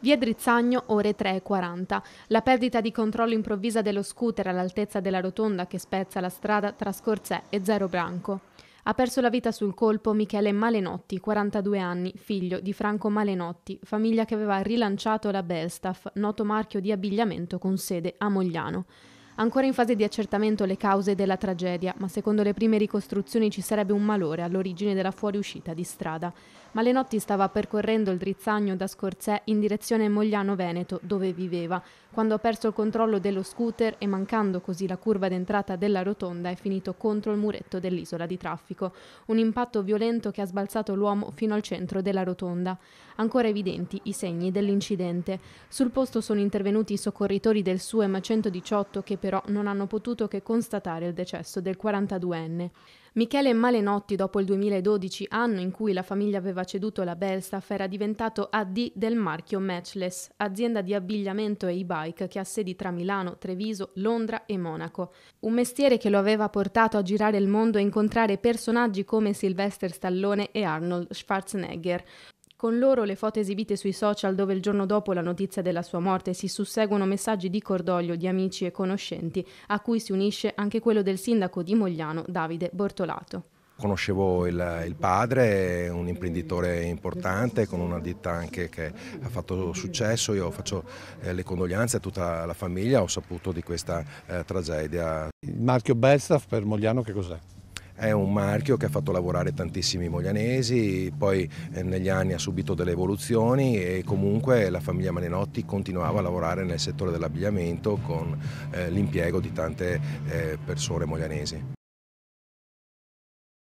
Via Drizzagno, ore 3.40. La perdita di controllo improvvisa dello scooter all'altezza della rotonda che spezza la strada tra Scorzè e Zero Branco. Ha perso la vita sul colpo Michele Malenotti, 42 anni, figlio di Franco Malenotti, famiglia che aveva rilanciato la Belstaff, noto marchio di abbigliamento con sede a Mogliano ancora in fase di accertamento le cause della tragedia, ma secondo le prime ricostruzioni ci sarebbe un malore all'origine della fuoriuscita di strada. notti stava percorrendo il drizzagno da Scorzè in direzione Mogliano Veneto, dove viveva, quando ha perso il controllo dello scooter e mancando così la curva d'entrata della rotonda è finito contro il muretto dell'isola di traffico, un impatto violento che ha sbalzato l'uomo fino al centro della rotonda. Ancora evidenti i segni dell'incidente. Sul posto sono intervenuti i soccorritori del SUEM 118 che per però non hanno potuto che constatare il decesso del 42enne. Michele Malenotti, dopo il 2012, anno in cui la famiglia aveva ceduto la Belstaff, era diventato AD del marchio Matchless, azienda di abbigliamento e e-bike che ha sedi tra Milano, Treviso, Londra e Monaco. Un mestiere che lo aveva portato a girare il mondo e incontrare personaggi come Sylvester Stallone e Arnold Schwarzenegger. Con loro le foto esibite sui social dove il giorno dopo la notizia della sua morte si susseguono messaggi di cordoglio di amici e conoscenti, a cui si unisce anche quello del sindaco di Mogliano, Davide Bortolato. Conoscevo il, il, padre, un imprenditore importante con una ditta anche che ha fatto successo, io faccio eh, le condoglianze a tutta la famiglia, ho saputo di questa eh, tragedia. Il marchio Belstaff per Mogliano che cos'è? è un marchio che ha fatto lavorare tantissimi moglianesi, poi eh, negli anni ha subito delle evoluzioni e comunque la famiglia Manenotti continuava a lavorare nel settore dell'abbigliamento con eh, l'impiego di tante eh, persone moglianesi.